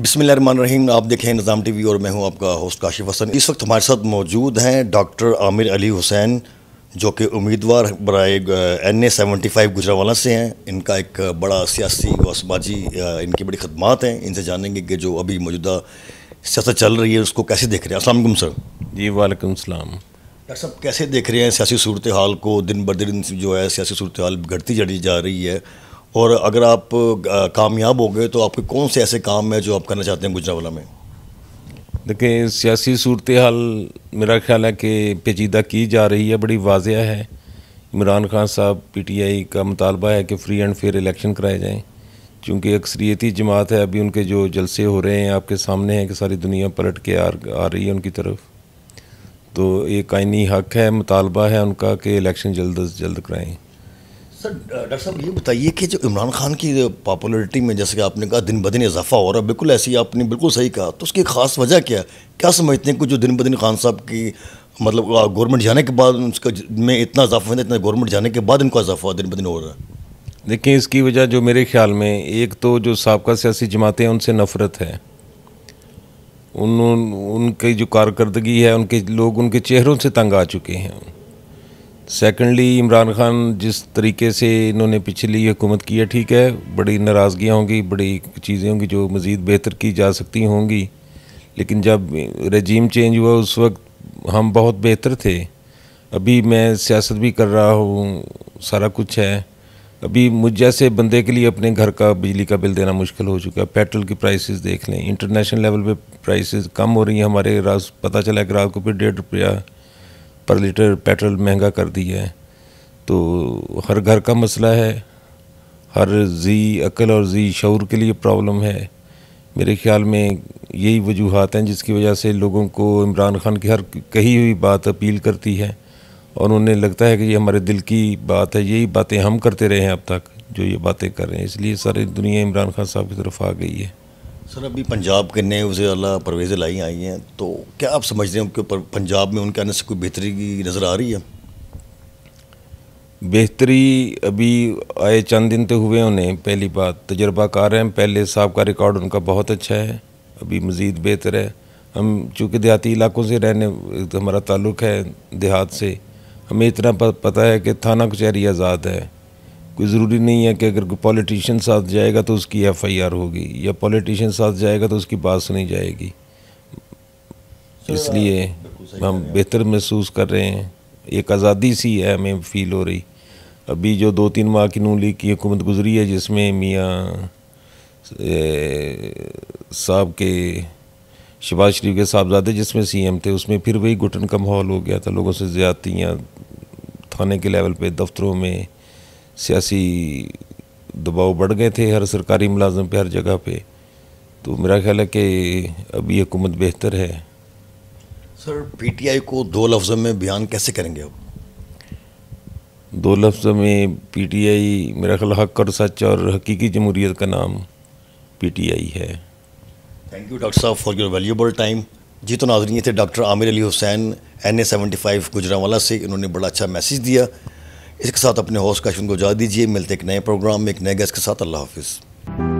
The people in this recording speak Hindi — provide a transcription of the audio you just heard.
रहीम आप देखें निज़ाम टीवी और मैं हूं आपका होस्ट काशिफ हसन इस वक्त हमारे साथ मौजूद हैं डॉक्टर आमिर अली हुसैन जो कि उम्मीदवार बरए N A seventy five Gujranwala से हैं इनका एक बड़ा सियासी व समाजी इनकी बड़ी खदमात हैं इनसे जानेंगे कि जो अभी मौजूदा सियासत चल रही है उसको कैसे देख रहे हैं असलम सर जी वालेकुम सलाम डॉक्टर साहब कैसे देख रहे हैं सियासी सूरत हाल को दिन बर दिन जो है सियासी सूरत हाल बिगड़ती जड़ी जा रही है और अगर आप कामयाब हो गए तो आपके कौन से ऐसे काम हैं जो आप करना चाहते हैं गुजरावाला में देखें सियासी सूरत हाल मेरा ख्याल है कि पेचीदा की जा रही है बड़ी वाजिया है इमरान खान साहब पी टी आई का मुतालबा है कि फ्री एंड फेयर इलेक्शन कराए जाएँ चूँकि अक्सरियती जमात है अभी उनके जो जलसे हो रहे हैं आपके सामने हैं कि सारी दुनिया पलट के आ, आ रही है उनकी तरफ तो ये आइनी हक है मुतालबा है उनका कि इलेक्शन जल्द अज जल्द कराएँ सर डॉक्टर साहब ये बताइए कि जो इमरान खान की पॉपुलरिटी में जैसे कि आपने कहा दिन ब दिन इजाफा हो रहा है बिल्कुल ऐसी आपने बिल्कुल सही कहा तो उसकी खास वजह क्या है क्या समझते हैं कि जो दिन ब दिन खान साहब की मतलब गवर्नमेंट जाने के बाद उसका में इतना इजाफा है इतना गवर्नमेंट जाने के बाद इनका इजाफा दिन ब दिन हो रहा है देखिए इसकी वजह जो मेरे ख्याल में एक तो जो सबका सियासी जमातें हैं उनसे नफरत है उन, उन उनकी जो कारकर्दगी है उनके लोग उनके चेहरों से तंग आ चुके हैं सेकेंडली इमरान खान जिस तरीके से इन्होंने पिछली हुकूमत की है ठीक है बड़ी नाराज़गियाँ होंगी बड़ी चीज़ें होंगी जो मज़ीद बेहतर की जा सकती होंगी लेकिन जब रजीम चेंज हुआ उस वक्त हम बहुत बेहतर थे अभी मैं सियासत भी कर रहा हूँ सारा कुछ है अभी मुझ जैसे बंदे के लिए अपने घर का बिजली का बिल देना मुश्किल हो चुका है पेट्रोल की प्राइसेस देख लें इंटरनेशनल लेवल पे प्राइसेस कम हो रही हैं हमारे रात पता चला कि रात को फिर डेढ़ रुपया पर लीटर पेट्रोल महंगा कर दिया है तो हर घर का मसला है हर जी अकल और जी शौर के लिए प्रॉब्लम है मेरे ख्याल में यही वजूहत हैं जिसकी वजह से लोगों को इमरान खान की हर कही हुई बात अपील करती है और उन्हें लगता है कि ये हमारे दिल की बात है यही बातें हम करते रहे हैं अब तक जो ये बातें कर रहे हैं इसलिए सारी दुनिया इमरान खान साहब की तरफ आ गई है सर अभी पंजाब के नए उसे अला परवेज़ लाई आई हैं तो क्या आप समझ रहे हैं कि पंजाब में उनके आने से कोई बेहतरी की नज़र आ रही है बेहतरी अभी आए चंद दिन तो हुए उन्हें पहली बात रहे हैं पहले साहब का रिकॉर्ड उनका बहुत अच्छा है अभी मज़ीद बेहतर है हम चूँकि देहाती इलाकों से रहने हमारा ताल्लुक़ है देहात से हमें इतना पता है कि थाना कचहरी आज़ाद है कोई ज़रूरी नहीं है कि अगर कोई पॉलिटिशियन साथ जाएगा तो उसकी एफ आई आर होगी या पॉलिटिशियन साथ जाएगा तो उसकी बात सुनी जाएगी इसलिए हम बेहतर महसूस कर रहे हैं एक आज़ादी सी है हमें फील हो रही अभी जो दो तीन माह की नू लीग की हुकूमत गुजरी है जिसमें मियाँ साहब के शबाज शरीफ के साहबजादे जिसमें सीएम थे उसमें फिर वही घुटन का माहौल हो गया था लोगों से ज़्यादतियाँ थाने के लेवल पे दफ्तरों में सियासी दबाव बढ़ गए थे हर सरकारी मुलाजम पे हर जगह पे तो मेरा ख्याल है कि अभी हुकूमत बेहतर है सर पीटीआई को दो लफ्ज़ों में बयान कैसे करेंगे आप दो लफ्ज़ों में पीटीआई मेरा ख्याल हक और सच और हकीकी जमहूरीत का नाम पीटीआई है थैंक यू डॉक्टर साहब फॉर योर वैल्यूबल टाइम जी तो नाजरिए थे doctor Aamir Ali Hussain N A seventy five Gujranwala से इन्होंने बड़ा अच्छा मैसेज दिया इसके साथ अपने हौस काशन को जा दीजिए मिलते एक नए प्रोग्राम में एक नए गेस्ट के साथ अल्लाह हाफिज़